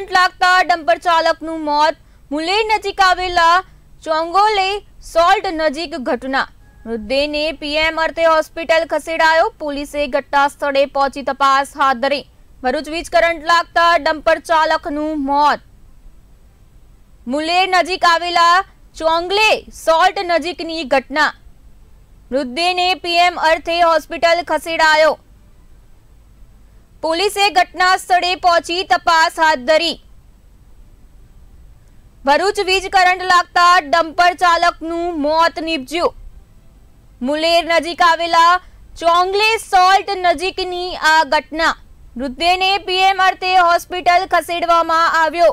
current લાગતા dumper ચાલકનું મોત મુલેર નજીક આવેલા ચોંગોલે સોલ્ટ નજીક ઘટના મૃતદેહને પીએમ અર્થે હોસ્પિટલ ખસેડાયો પોલીસે ઘટના સ્થળે પહોંચી તપાસ હાથ ધરી ભરૂચ વીજ કરંટ લાગતા ડમ્પર ચાલકનું મોત મુલેર નજીક આવેલા ચોંગલે સોલ્ટ નજીકની ઘટના મૃતદેહને પીએમ અર્થે હોસ્પિટલ ખસેડાયો પોલીસે ઘટના સ્થળે પહોંચી તપાસ હાથ ધરી ભરૂચ વીજ કરંટ લાગતા ડમ્પર ચાલકનું મોત નીપજ્યું મુલેર નજીક આવેલા ચોંગલે સોલ્ટ નજીકની આ ઘટના મૃતદેહને પીએમ અર્થે હોસ્પિટલ ખસેડવામાં આવ્યો